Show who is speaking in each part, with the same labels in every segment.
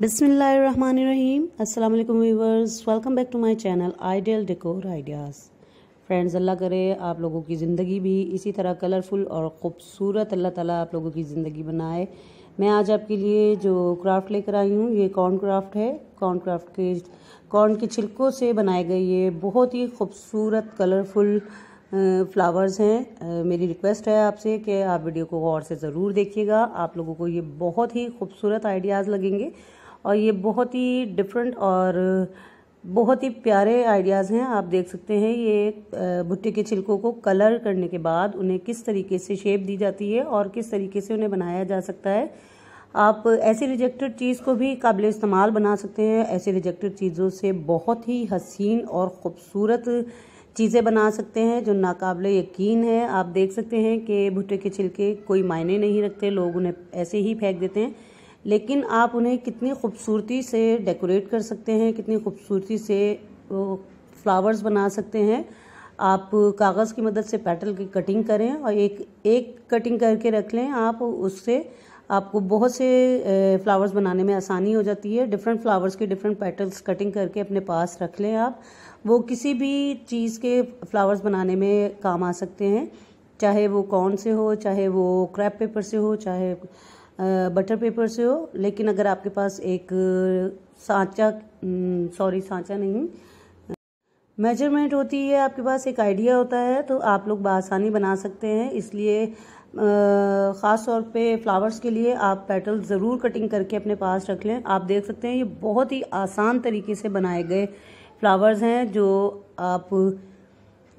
Speaker 1: बिसमीम अस्सलाम वालेकुम welcome back to my channel ideal decor ideas friends अल्लाह करे आप लोगों की ज़िंदगी भी इसी तरह कलरफुल और ख़ूबसूरत अल्लाह ताला आप लोगों की ज़िंदगी बनाए मैं आज आपके लिए जो क्राफ्ट लेकर आई हूँ ये कॉर्न क्राफ्ट है कॉर्न क्राफ्ट के कॉर्न के छिलकों से बनाए गए ये बहुत ही खूबसूरत कलरफुल फ्लावर्स हैं मेरी रिक्वेस्ट है आपसे कि आप वीडियो को गौर से ज़रूर देखिएगा आप लोगों को ये बहुत ही खूबसूरत आइडियाज़ लगेंगे और ये बहुत ही डिफरेंट और बहुत ही प्यारे आइडियाज़ हैं आप देख सकते हैं ये भुट्टे के छिलकों को कलर करने के बाद उन्हें किस तरीके से शेप दी जाती है और किस तरीके से उन्हें बनाया जा सकता है आप ऐसी रिजेक्टेड चीज़ को भी काबिल इस्तेमाल बना सकते हैं ऐसे रिजेक्टेड चीज़ों से बहुत ही हसीन और ख़ूबसूरत चीज़ें बना सकते हैं जो नाकबिल यकीन है आप देख सकते हैं कि भुट्टे के छिलके कोई मायने नहीं रखते लोग उन्हें ऐसे ही फेंक देते हैं लेकिन आप उन्हें कितनी खूबसूरती से डेकोरेट कर सकते हैं कितनी खूबसूरती से फ्लावर्स बना सकते हैं आप कागज़ की मदद से पेटल की कटिंग करें और एक एक कटिंग करके रख लें आप उससे आपको बहुत से फ्लावर्स बनाने में आसानी हो जाती है डिफरेंट फ्लावर्स के डिफरेंट पेटल्स कटिंग करके अपने पास रख लें आप वो किसी भी चीज़ के फ्लावर्स बनाने में काम आ सकते हैं चाहे वो कॉर्न से हो चाहे वो क्रैप पेपर से हो चाहे बटर पेपर से हो लेकिन अगर आपके पास एक सांचा सॉरी हम्म, सांचा नहीं मेजरमेंट होती है आपके पास एक आइडिया होता है तो आप लोग बसानी बना सकते हैं इसलिए ख़ास तौर पे फ्लावर्स के लिए आप पेटल ज़रूर कटिंग करके अपने पास रख लें आप देख सकते हैं ये बहुत ही आसान तरीके से बनाए गए फ्लावर्स हैं जो आप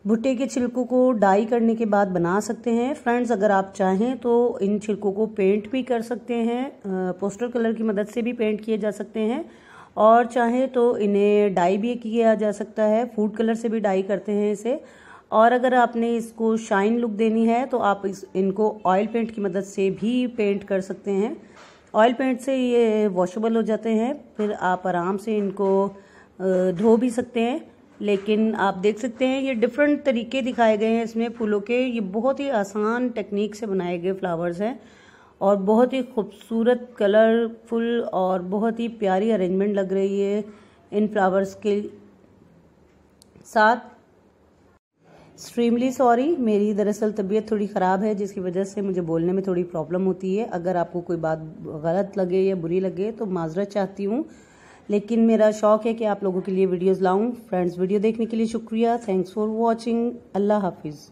Speaker 1: भुट्टे के छिलकों को डाई करने के बाद बना सकते हैं फ्रेंड्स अगर आप चाहें तो इन छिलकों को पेंट भी कर सकते हैं पोस्टर कलर की मदद से भी पेंट किए जा सकते हैं और चाहें तो इन्हें डाई भी किया जा सकता है फूड कलर से भी डाई करते हैं इसे और अगर आपने इसको शाइन लुक देनी है तो आप इस इनको ऑयल पेंट की मदद से भी पेंट कर सकते हैं ऑयल पेंट से ये वॉशेबल हो जाते हैं फिर आप आराम से इनको धो भी सकते हैं लेकिन आप देख सकते हैं ये डिफरेंट तरीके दिखाए गए हैं इसमें फूलों के ये बहुत ही आसान टेक्निक से बनाए गए फ्लावर्स हैं और बहुत ही खूबसूरत कलरफुल और बहुत ही प्यारी अरेंजमेंट लग रही है इन फ्लावर्स के साथ एक्सट्रीमली सॉरी मेरी दरअसल तबीयत थोड़ी ख़राब है जिसकी वजह से मुझे बोलने में थोड़ी प्रॉब्लम होती है अगर आपको कोई बात गलत लगे या बुरी लगे तो माजरत चाहती हूँ लेकिन मेरा शौक है कि आप लोगों के लिए वीडियोस लाऊं फ्रेंड्स वीडियो देखने के लिए शुक्रिया थैंक्स फॉर वॉचिंग अल्लाह हाफिज़